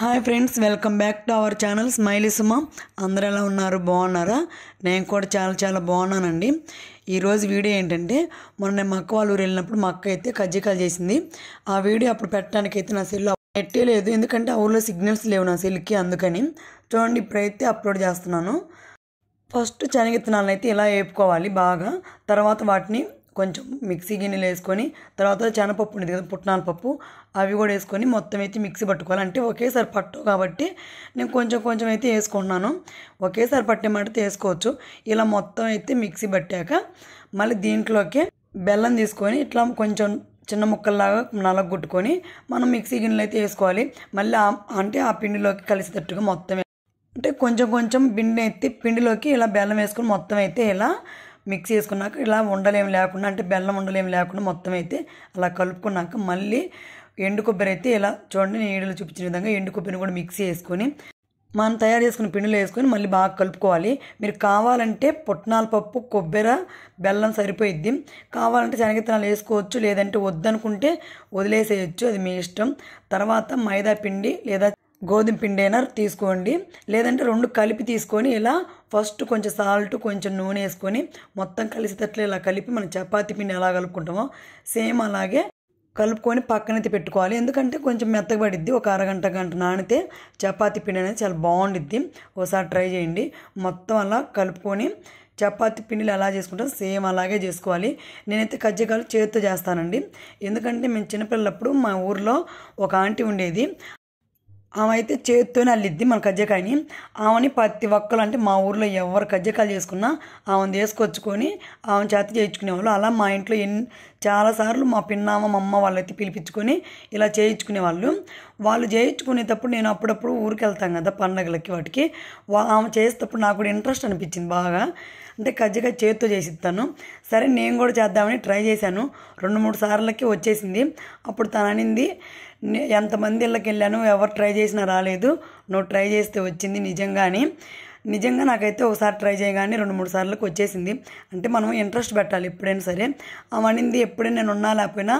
hi friends welcome back to our channel Smiley Suma అందరు ఎలా ఉన్నారు బాగున్నారా నేను కూడా చాలా చాలా బాగున్నానండి ఈరోజు వీడియో ఏంటంటే మొన్న నేను మక్క వాళ్ళ ఊరు వెళ్ళినప్పుడు మా అక్క అయితే కజ్జికాయలు చేసింది ఆ వీడియో అప్పుడు పెట్టడానికి అయితే నా సెల్ నెట్టే లేదు ఎందుకంటే ఆ ఊళ్ళో సిగ్నల్స్ లేవు నా సెల్కి అందుకని చూడండి ఇప్పుడైతే అప్లోడ్ చేస్తున్నాను ఫస్ట్ శనగిత్తనాలను అయితే ఇలా వేపుకోవాలి బాగా తర్వాత వాటిని కొంచెం మిక్సీ గిన్నెలు వేసుకొని తర్వాత శనగపప్పు ఉండేది కదా పుట్నాల పప్పు అవి కూడా వేసుకొని మొత్తం అయితే మిక్సీ పట్టుకోవాలి అంటే ఒకేసారి పట్టు కాబట్టి నేను కొంచెం కొంచెం అయితే వేసుకుంటున్నాను ఒకేసారి పట్టేమంటే వేసుకోవచ్చు ఇలా మొత్తం అయితే మిక్సీ పట్టాక మళ్ళీ దీంట్లోకి బెల్లం తీసుకొని ఇట్లా కొంచెం చిన్న ముక్కల్లాగా నలగొట్టుకొని మనం మిక్సీ గిన్నెలు అయితే వేసుకోవాలి మళ్ళీ అంటే ఆ పిండిలోకి కలిసేటట్టుగా మొత్తం అంటే కొంచెం కొంచెం పిండి అయితే పిండిలోకి ఇలా బెల్లం వేసుకొని మొత్తం అయితే ఇలా మిక్స్ చేసుకున్నాక ఇలా ఉండలేం లేకుండా అంటే బెల్లం ఉండలేం లేకుండా మొత్తం అయితే అలా కలుపుకున్నాక మళ్ళీ ఎండు కొబ్బరి అయితే ఇలా చూడండి నేను ఏడులో చూపించిన విధంగా ఎండు కొబ్బరిని కూడా మిక్స్ వేసుకొని మనం తయారు చేసుకున్న పిండిలో వేసుకొని మళ్ళీ బాగా కలుపుకోవాలి మీరు కావాలంటే పుట్నాల పప్పు కొబ్బెర బెల్లం సరిపోయిద్ది కావాలంటే శనగతనాలు వేసుకోవచ్చు లేదంటే వద్దనుకుంటే వదిలేసేయచ్చు అది మీ ఇష్టం తర్వాత మైదా పిండి లేదా గోధుమ పిండి అయినా తీసుకోండి లేదంటే రెండు కలిపి తీసుకొని ఇలా ఫస్ట్ కొంచెం సాల్ట్ కొంచెం నూనె వేసుకొని మొత్తం కలిసేటట్లు ఇలా కలిపి మనం చపాతీ పిండి ఎలా కలుపుకుంటామో సేమ్ అలాగే కలుపుకొని పక్కనైతే పెట్టుకోవాలి ఎందుకంటే కొంచెం మెత్తబడిద్ది ఒక అరగంట గంట నానితే చపాతీ పిండి అనేది చాలా బాగుండిద్ది ఒకసారి ట్రై చేయండి మొత్తం అలా కలుపుకొని చపాతీ పిండిలు ఎలా చేసుకుంటాం సేమ్ అలాగే చేసుకోవాలి నేనైతే కజ్జికాయలు చేతితో చేస్తానండి ఎందుకంటే మేము చిన్నపిల్లలప్పుడు మా ఊర్లో ఒక ఆంటీ ఉండేది ఆమె అయితే చేత్తోనే అల్లిద్ది మన కజ్జకాయని ఆమెని ప్రతి ఒక్కరు అంటే మా ఊర్లో ఎవరు కజ్జకాయలు చేసుకున్నా ఆమెను తీసుకొచ్చుకొని ఆమె చేత చేయించుకునేవాళ్ళు అలా మా ఇంట్లో ఎన్ని చాలాసార్లు మా పిన్నామ మా అమ్మ వాళ్ళైతే పిలిపించుకొని ఇలా చేయించుకునేవాళ్ళు వాళ్ళు చేయించుకునేటప్పుడు నేను అప్పుడప్పుడు ఊరికి వెళ్తాను కదా పండగలకి వాటికి ఆమె చేసేటప్పుడు నాకు కూడా ఇంట్రెస్ట్ అనిపించింది బాగా అంటే కజ్జిగా చేతితో చేసిస్తాను సరే నేను కూడా చేద్దామని ట్రై చేశాను రెండు మూడు సార్లకి వచ్చేసింది అప్పుడు తను అనింది ఎంతమంది ఇళ్ళకి వెళ్ళాను ఎవరు ట్రై చేసినా రాలేదు నువ్వు ట్రై చేస్తే వచ్చింది నిజంగానే నిజంగా నాకైతే ఒకసారి ట్రై చేయగానే రెండు మూడు సార్లకు వచ్చేసింది అంటే మనం ఇంట్రెస్ట్ పెట్టాలి ఎప్పుడైనా సరే అవనింది ఎప్పుడైనా నేను ఉన్నా లేకపోయినా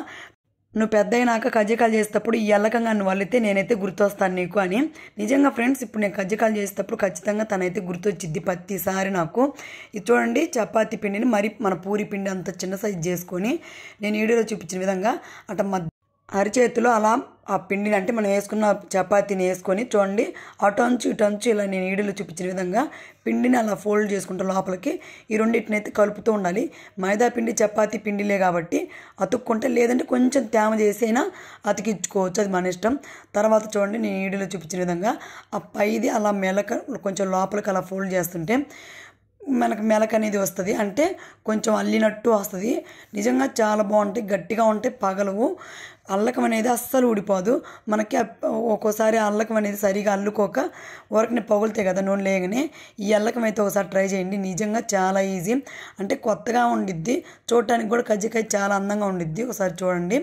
నువ్వు పెద్ద అయినాక కజ్జకాయలు చేసేటప్పుడు ఈ ఎల్లకంగా నువ్వు వాళ్ళైతే నేనైతే గుర్తొస్తాను నీకు అని నిజంగా ఫ్రెండ్స్ ఇప్పుడు నేను కజ్జకాయలు చేసేటప్పుడు ఖచ్చితంగా తనైతే గుర్తొచ్చిద్ది ప్రతిసారి నాకు ఇది చూడండి చపాతి పిండిని మరి మన పూరి పిండి అంత చిన్న సైజు చేసుకొని నేను వీడియోలో చూపించిన విధంగా అట మధ్య అరిచేతిలో అలా ఆ పిండిని అంటే మనం వేసుకున్న చపాతీని వేసుకొని చూడండి ఇటు అంచు ఇలా నేను ఈడీలో చూపించిన విధంగా పిండిని అలా ఫోల్డ్ చేసుకుంటాను లోపలికి ఈ రెండింటిని అయితే కలుపుతూ ఉండాలి మైదా పిండి చపాతి పిండిలే కాబట్టి అతుక్కుంటే లేదంటే కొంచెం తేమ చేసైనా అతికించుకోవచ్చు అది మన ఇష్టం తర్వాత చూడండి నేను ఈడీలో చూపించిన విధంగా ఆ పైది అలా మెలక కొంచెం లోపలికి అలా ఫోల్డ్ చేస్తుంటే మనకు మెలక అనేది వస్తుంది అంటే కొంచెం అల్లినట్టు వస్తుంది నిజంగా చాలా బాగుంటాయి గట్టిగా ఉంటాయి పగలవు అల్లకం అనేది అస్సలు ఊడిపోదు మనకి ఒక్కోసారి అల్లకం అనేది సరిగా అల్లుకోక వరకుని పగులుతాయి కదా నూనె లేగానే ఈ అల్లకం అయితే ఒకసారి ట్రై చేయండి నిజంగా చాలా ఈజీ అంటే కొత్తగా ఉండిద్ది చూడటానికి కూడా కజ్జికాయ చాలా అందంగా ఉండిద్ది ఒకసారి చూడండి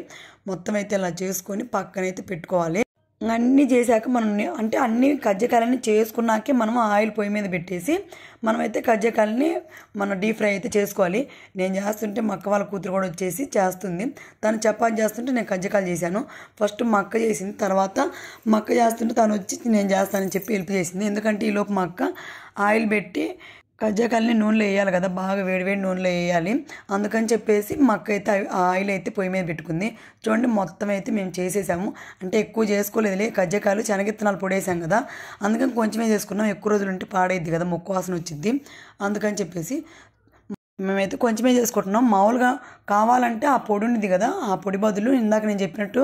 మొత్తం అయితే ఇలా చేసుకొని పక్కనైతే పెట్టుకోవాలి అన్నీ చేశాక మనం అంటే అన్ని కజ్జకాయలన్నీ చేసుకున్నాకే మనం ఆయిల్ పొయ్యి మీద పెట్టేసి మనమైతే కజ్జకాయలని మనం డీప్ ఫ్రై అయితే చేసుకోవాలి నేను చేస్తుంటే మక్క వాళ్ళ కూతురు కూడా వచ్చేసి చేస్తుంది తను చపాతి చేస్తుంటే నేను కజ్జకాయలు చేశాను ఫస్ట్ మక్క చేసింది తర్వాత మక్క చేస్తుంటే తను వచ్చి నేను చేస్తానని చెప్పి హెల్ప్ చేసింది ఎందుకంటే ఈలోపు మక్క ఆయిల్ పెట్టి కజ్జకాయలని నూనెలో వేయాలి కదా బాగా వేడివేడి నూనెలో వేయాలి అందుకని చెప్పేసి మక్కైతే అయితే ఆయిల్ అయితే పొయ్యి మీద పెట్టుకుంది చూడండి మొత్తం అయితే మేము చేసేసాము అంటే ఎక్కువ చేసుకోలేదులే కజ్జకాయలు శనగిత్తనాలు పొడేసాం కదా అందుకని కొంచెమే చేసుకున్నాం ఎక్కువ రోజులు ఉంటే పాడైద్ది కదా ముక్కు వాసన వచ్చింది అందుకని చెప్పేసి మేమైతే కొంచెమే చేసుకుంటున్నాం మామూలుగా కావాలంటే ఆ పొడి ఉంది కదా ఆ పొడి బదులు ఇందాక నేను చెప్పినట్టు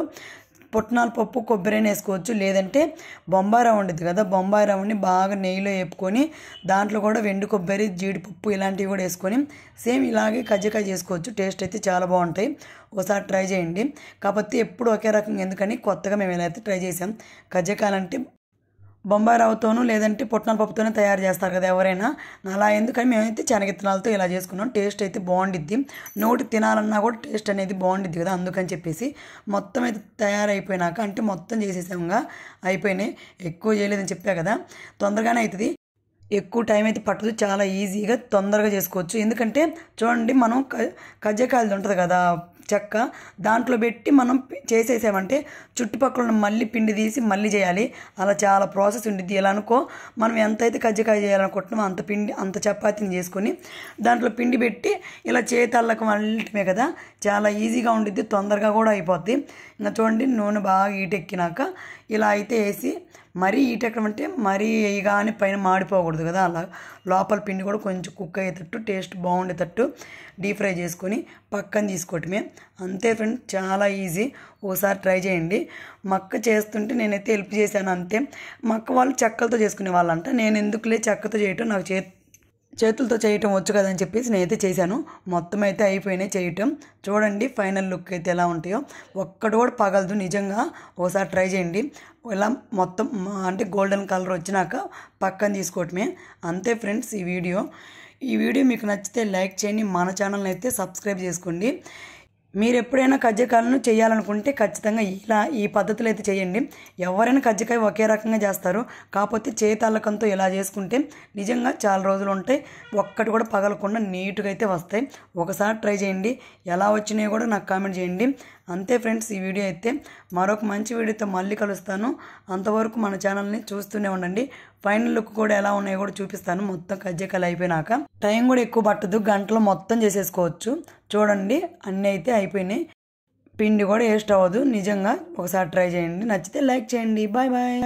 పుట్నాల పప్పు కొబ్బరిని వేసుకోవచ్చు లేదంటే బొంబాయి రవ్వ ఉండేది కదా బొంబాయి రవ్వని బాగా నెయ్యిలో వేపుకొని దాంట్లో కూడా వెండి కొబ్బరి జీడిపప్పు ఇలాంటివి కూడా వేసుకొని సేమ్ ఇలాగే కజ్జికాయ చేసుకోవచ్చు టేస్ట్ అయితే చాలా బాగుంటాయి ఒకసారి ట్రై చేయండి కాకపోతే ఎప్పుడు ఒకే రకంగా ఎందుకని కొత్తగా మేము ఇలా అయితే ట్రై చేసాం కజ్జకాయలు అంటే బొంబాయి లేదంటే పొట్నాల పప్పుతోనే తయారు చేస్తారు కదా ఎవరైనా అలా ఎందుకని మేమైతే శనగిత్తనాలతో ఇలా చేసుకున్నాం టేస్ట్ అయితే బాగుండిద్ది నోటి తినాలన్నా కూడా టేస్ట్ అనేది బాగుండిద్ది కదా అందుకని చెప్పేసి మొత్తం అయితే తయారైపోయినాక అంటే మొత్తం చేసేసాముగా అయిపోయినాయి ఎక్కువ చేయలేదని చెప్పా కదా తొందరగానే అవుతుంది ఎక్కువ టైం అయితే పట్టదు చాలా ఈజీగా తొందరగా చేసుకోవచ్చు ఎందుకంటే చూడండి మనం కజ్జకాయలు ఉంటుంది కదా చెక్క దాంట్లో పెట్టి మనం చేసేసామంటే చుట్టుపక్కల ఉన్న మళ్ళీ పిండి తీసి మళ్ళీ చేయాలి అలా చాలా ప్రాసెస్ ఉండిద్ది ఎలా అనుకో మనం ఎంతైతే కజ్జికాయ చేయాలనుకుంటున్నామో అంత పిండి అంత చపాతీని చేసుకొని దాంట్లో పిండి పెట్టి ఇలా చేతళ్ళకు మళ్ళటమే కదా చాలా ఈజీగా ఉండిద్ది తొందరగా కూడా అయిపోద్ది ఇంకా చూడండి నూనె బాగా ఈటెక్కినాక ఇలా అయితే వేసి మరీ ఈటెక్కడం అంటే మరీ కానీ పైన మాడిపోకూడదు కదా అలా లోపల పిండి కూడా కొంచెం కుక్ అయ్యేటట్టు టేస్ట్ బాగుండేటట్టు డీప్ ఫ్రై చేసుకొని పక్కన తీసుకోవటమే అంతే ఫ్రెండ్ చాలా ఈజీ ఓసారి ట్రై చేయండి మక్క చేస్తుంటే నేనైతే హెల్ప్ చేశాను అంతే మక్క వాళ్ళు చెక్కలతో చేసుకునే వాళ్ళంట నేను ఎందుకులే చెక్కతో చేయటం నాకు చే చేతులతో చేయటం వచ్చు కదా అని చెప్పేసి నేనైతే చేశాను మొత్తం అయితే అయిపోయినాయి చేయటం చూడండి ఫైనల్ లుక్ అయితే ఎలా ఉంటాయో ఒక్కటి కూడా పగలదు నిజంగా ఒకసారి ట్రై చేయండి ఇలా మొత్తం అంటే గోల్డెన్ కలర్ వచ్చినాక పక్కన తీసుకోవటమే అంతే ఫ్రెండ్స్ ఈ వీడియో ఈ వీడియో మీకు నచ్చితే లైక్ చేయండి మన ఛానల్ని అయితే సబ్స్క్రైబ్ చేసుకోండి మీరు ఎప్పుడైనా కజ్జకాయలను చేయాలనుకుంటే ఖచ్చితంగా ఇలా ఈ పద్ధతులు అయితే చేయండి ఎవరైనా కజ్జకాయ ఒకే రకంగా చేస్తారు కాకపోతే చేతల్లకంతో ఇలా చేసుకుంటే నిజంగా చాలా రోజులు ఉంటాయి ఒక్కటి కూడా పగలకుండా నీట్గా అయితే వస్తాయి ఒకసారి ట్రై చేయండి ఎలా వచ్చినాయో కూడా నాకు కామెంట్ చేయండి అంతే ఫ్రెండ్స్ ఈ వీడియో అయితే మరొక మంచి వీడియోతో మళ్ళీ కలుస్తాను అంతవరకు మన ఛానల్ని చూస్తూనే ఉండండి ఫైనల్ లుక్ కూడా ఎలా ఉన్నాయో కూడా చూపిస్తాను మొత్తం కజ్జకాయలు అయిపోయినాక టైం కూడా ఎక్కువ పట్టదు గంటలో మొత్తం చేసేసుకోవచ్చు చూడండి అన్నీ అయితే అయిపోయినాయి పిండి కూడా వేస్ట్ అవ్వదు నిజంగా ఒకసారి ట్రై చేయండి నచ్చితే లైక్ చేయండి బాయ్ బాయ్